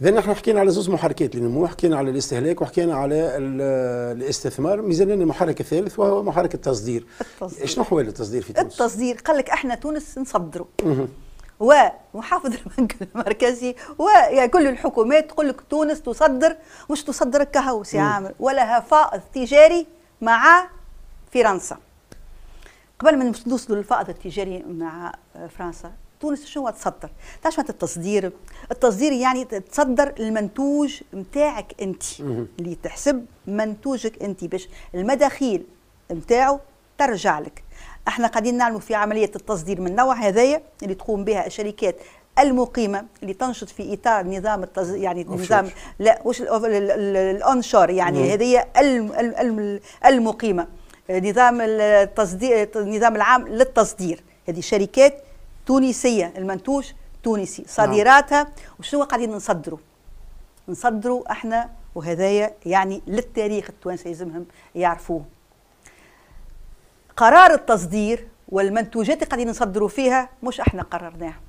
اذا نحن حكينا على زوز محركات للنمو حكينا على الاستهلاك وحكينا على الاستثمار لنا المحرك الثالث وهو محرك التصدير التصدير شنو نحو التصدير في تونس التصدير قال لك احنا تونس نصدروا ومحافظ البنك المركزي وكل يعني الحكومات تقول لك تونس تصدر مش تصدر كهوس يا عامر ولها فائض تجاري مع فرنسا قبل ما نوصلوا للفائض التجاري مع فرنسا تونس شنو تصدر تعرف التصدير التصدير يعني تصدر المنتوج نتاعك انت اللي تحسب منتوجك انت باش المداخيل نتاعو ترجع لك احنا قاعدين نعملوا في عمليه التصدير من نوع هذايا اللي تقوم بها الشركات المقيمه اللي تنشط في اطار نظام التز... يعني نظام لا وش الاونشور يعني هذه المقيمه نظام التصدير النظام العام للتصدير هذه شركات تونسية المنتوج تونسي نعم. صادراتها وشنو قاعدين نصدروا نصدروا احنا وهذايا يعني للتاريخ التوانسة يلزمهم يعرفوه قرار التصدير والمنتوجات اللي قاعدين نصدروا فيها مش احنا قررناها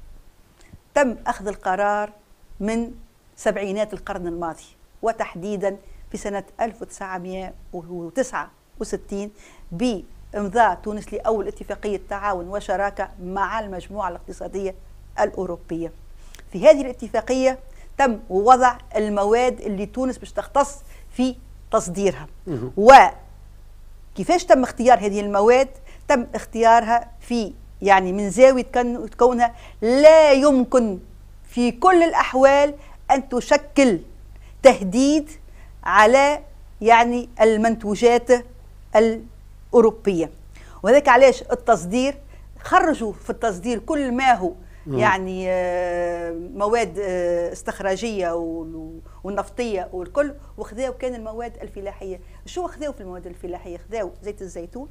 تم اخذ القرار من سبعينات القرن الماضي وتحديدا في سنة 1969 ب إمضاء تونس لأول اتفاقية تعاون وشراكة مع المجموعة الاقتصادية الأوروبية في هذه الاتفاقية تم وضع المواد اللي تونس باش تختص في تصديرها وكيفاش تم اختيار هذه المواد تم اختيارها في يعني من زاوية كونها لا يمكن في كل الأحوال أن تشكل تهديد على يعني المنتوجات ال أوروبية وذلك علاش التصدير خرجوا في التصدير كل ما هو يعني آه، مواد آه، استخراجيه والنفطيه والكل وخذاو كان المواد الفلاحيه شو خذاو في المواد الفلاحيه خذاو زيت الزيتون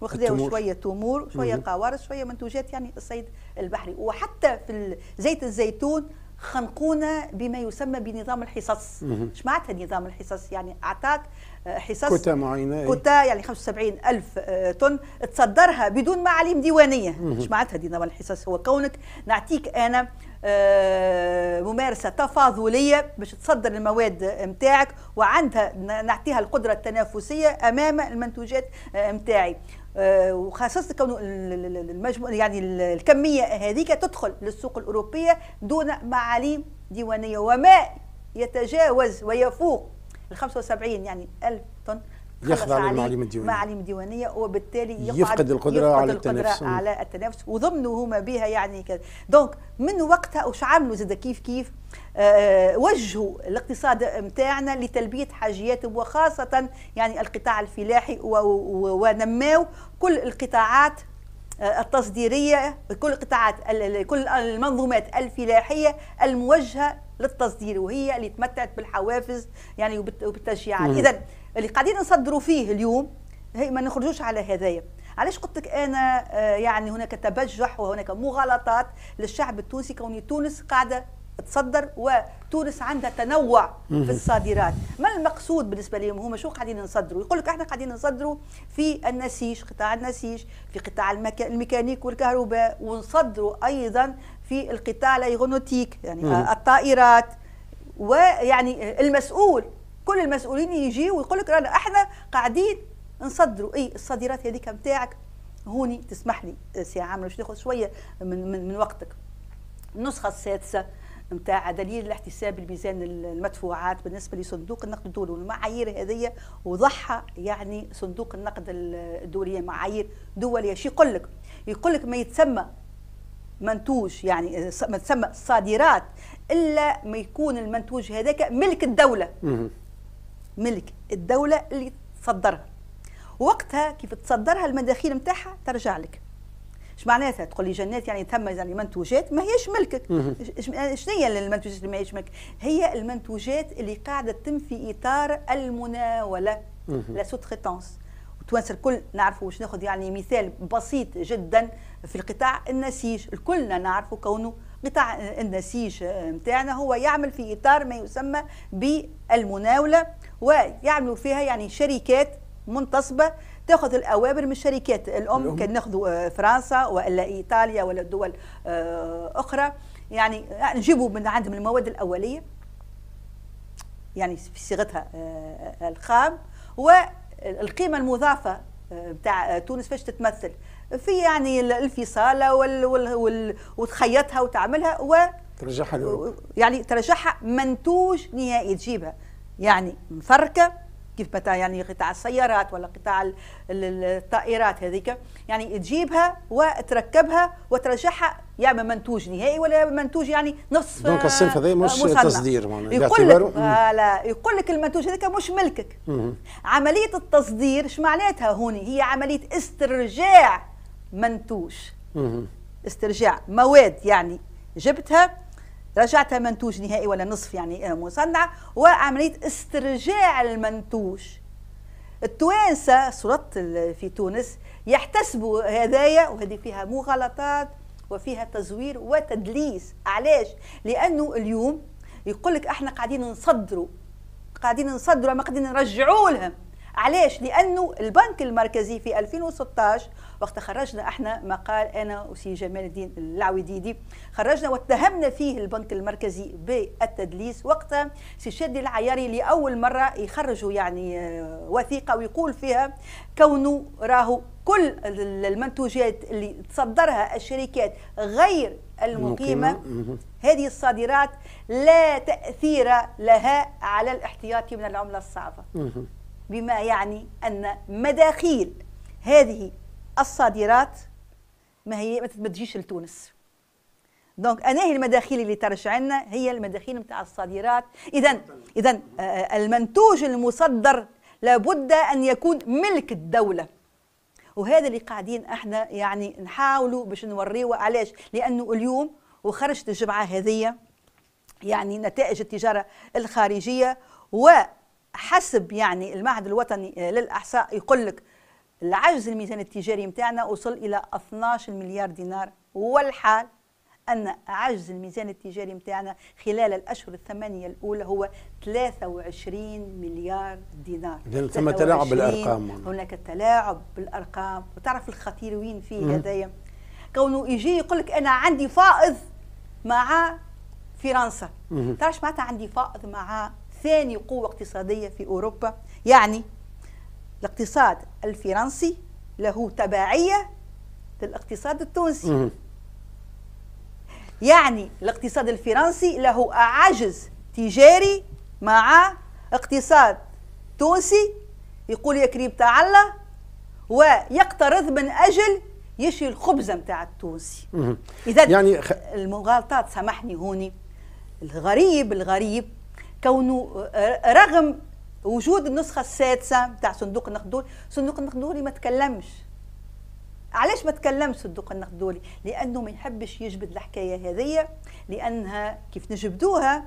وخذاو شويه تمور شويه قوارص شويه منتوجات يعني الصيد البحري وحتى في زيت الزيتون خنقونا بما يسمى بنظام الحصص ايش معناتها نظام الحصص يعني اعطاك آه، حصص كوتا معينه إيه. كوتا يعني 75 ألف آه، طن تصدرها بدون معاليم ديوانيه ايش معناتها نظام الحصص هو كونك نعطيك انا آه، ممارسه تفاضليه باش تصدر المواد نتاعك وعندها نعطيها القدره التنافسيه امام المنتوجات نتاعي آه، آه، وخاصة كون المجموع يعني الكمية هذيك تدخل للسوق الأوروبية دون معاليم ديوانية وما يتجاوز ويفوق ال 75 يعني ألف طن يخضع للمعلم الديوانيه معلم الديوانيه وبالتالي يفقد القدره يفقد على القدرة التنافس على التنافس وضمنه هما بها يعني كذا دونك من وقتها وش عملوا زاد كيف كيف أه وجهوا الاقتصاد نتاعنا لتلبيه حاجياتهم وخاصه يعني القطاع الفلاحي ونماو كل القطاعات آه، التصديريه كل القطاعات كل المنظومات الفلاحيه الموجهه للتصدير وهي اللي تمتعت بالحوافز يعني وبالتشجيعات اذا اللي قاعدين نصدروا فيه اليوم هي ما نخرجوش على هذايا علاش قلت لك انا آه، يعني هناك تبجح وهناك مغالطات للشعب التونسي كوني تونس قاعده تصدر وتونس عندها تنوع في الصادرات ما المقصود بالنسبه لهم هما شو قاعدين نصدروا يقول لك احنا قاعدين نصدروا في النسيج قطاع النسيج في قطاع الميكانيك والكهرباء ونصدروا ايضا في القطاع الايغونوتيك يعني الطائرات ويعني المسؤول كل المسؤولين يجي ويقول لك رانا احنا قاعدين نصدروا اي الصادرات هذيك نتاعك هوني تسمح لي سي عامر باش ناخذ شويه من, من من وقتك النسخه السادسه نتاع دليل الاحتساب الميزان المدفوعات بالنسبه لصندوق النقد الدولي والمعايير هذه وضحى يعني صندوق النقد الدولي معايير دوليه شي يقول لك يقول لك ما يتسمى منتوج يعني ما تسمى صادرات الا ما يكون المنتوج هذاك ملك الدوله ملك الدولة اللي تصدرها وقتها كيف تصدرها المداخيل نتاعها ترجع لك اش معناتها تقول لي جنات يعني ثم يعني منتوجات ما هيش ملكك شنو هي المنتوجات اللي ما هيش ملك هي المنتوجات اللي قاعده تتم في اطار المناوله لا سوتريتونس التوانسه الكل نعرفوا باش ناخذ يعني مثال بسيط جدا في القطاع النسيج الكلنا نعرفوا كونه قطاع النسيج نتاعنا هو يعمل في إطار ما يسمى بالمناولة ويعملوا فيها يعني شركات منتصبة تاخذ الاوامر من الشركات الام, الأم. كان ناخذوا آه، فرنسا ولا ايطاليا ولا دول آه، اخرى يعني نجيبوا يعني من عندهم المواد الاوليه يعني في صيغتها آه، الخام والقيمه المضافه بتاع تونس فاش تتمثل في يعني الفصاله وال وال وال وتخيطها وتعملها و ترجعها يعني ترجعها منتوج نهائي تجيبها يعني مفركه كيف متى يعني قطاع السيارات ولا قطاع الطائرات هذيك يعني تجيبها وتركبها وترجعها يا اما منتوج نهائي ولا منتوج يعني نصف دونك آه، الصنف هذا مش مصنع. تصدير يقول لك آه، لا يقول لك المنتوج هذاك مش ملكك مم. عمليه التصدير اش معناتها هوني هي عمليه استرجاع منتوج استرجاع مواد يعني جبتها رجعتها منتوج نهائي ولا نصف يعني آه، مصنع وعملية استرجاع المنتوج التوانسة صورت في تونس يحتسبوا هدايا وهذه فيها مغالطات وفيها تزوير وتدليس علاش لأنه اليوم يقول لك احنا قاعدين نصدروا قاعدين نصدروا ما قاعدين نرجعوا لهم علاش لانه البنك المركزي في 2016 وقت خرجنا احنا مقال انا وسي جمال الدين العويديدي خرجنا واتهمنا فيه البنك المركزي بالتدليس وقتها سي شادي العياري لاول مره يخرجوا يعني آه، وثيقه ويقول فيها كونه راهو كل المنتوجات اللي تصدرها الشركات غير المقيمة هذه الصادرات لا تأثير لها على الاحتياطي من العملة الصعبة بما يعني أن مداخيل هذه الصادرات ما هي ما تجيش لتونس دونك انا هي المداخيل اللي ترجع لنا هي المداخيل نتاع الصادرات اذا اذا آه، آه، المنتوج المصدر لابد ان يكون ملك الدوله وهذا اللي قاعدين احنا يعني نحاولوا باش نوريوه علاش لانه اليوم وخرجت الجمعه هذه يعني نتائج التجاره الخارجيه و حسب يعني المعهد الوطني للاحصاء يقول لك العجز الميزان التجاري نتاعنا وصل الى 12 مليار دينار والحال أن عجز الميزان التجاري نتاعنا خلال الأشهر الثمانية الأولى هو 23 مليار دينار ثم تلاعب بالأرقام هناك تلاعب بالأرقام وتعرف الخطير وين فيه هذايا كونه يجي يقول لك أنا عندي فائض مع فرنسا تعرفش معناتها عندي فائض مع ثاني قوة اقتصادية في أوروبا يعني الاقتصاد الفرنسي له تبعية للاقتصاد التونسي يعني الاقتصاد الفرنسي له عجز تجاري مع اقتصاد تونسي يقول يا كريم تعالى ويقترض من أجل يشري الخبزة متاع التونسي إذا يعني خ... المغالطات سامحني هوني الغريب الغريب كونه آه، رغم وجود النسخه السادسه بتاع صندوق النقد الدولي، صندوق النقد الدولي ما تكلمش علاش ما تكلمش صندوق النقد الدولي؟ لانه ما يحبش يجبد الحكايه هذه لانها كيف نجبدوها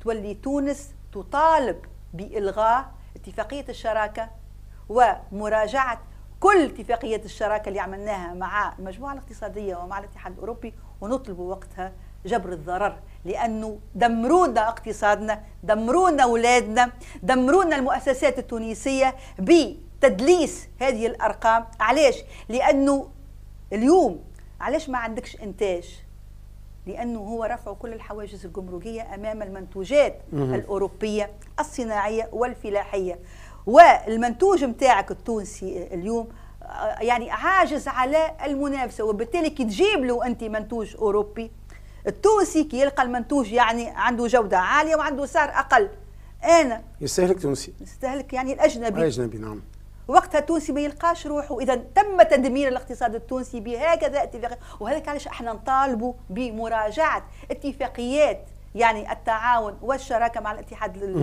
تولي تونس تطالب بالغاء اتفاقيه الشراكه ومراجعه كل اتفاقيات الشراكه اللي عملناها مع المجموعه الاقتصاديه ومع الاتحاد الاوروبي ونطلب وقتها جبر الضرر لانه دمرونا اقتصادنا دمرونا اولادنا دمرونا المؤسسات التونسيه بتدليس هذه الارقام علاش لانه اليوم علاش ما عندكش انتاج لانه هو رفع كل الحواجز الجمركيه امام المنتوجات الاوروبيه الصناعيه والفلاحيه والمنتوج نتاعك التونسي اليوم آه، يعني عاجز على المنافسه وبالتالي كي تجيب له انت منتوج اوروبي التونسي كي يلقى المنتوج يعني عنده جوده عاليه وعنده سعر اقل انا يستهلك تونسي يستهلك يعني الاجنبي الاجنبي نعم وقتها التونسي ما يلقاش روحه اذا تم تدمير الاقتصاد التونسي بهكذا اتفاقيات وهذاك علاش احنا نطالبوا بمراجعه اتفاقيات يعني التعاون والشراكه مع الاتحاد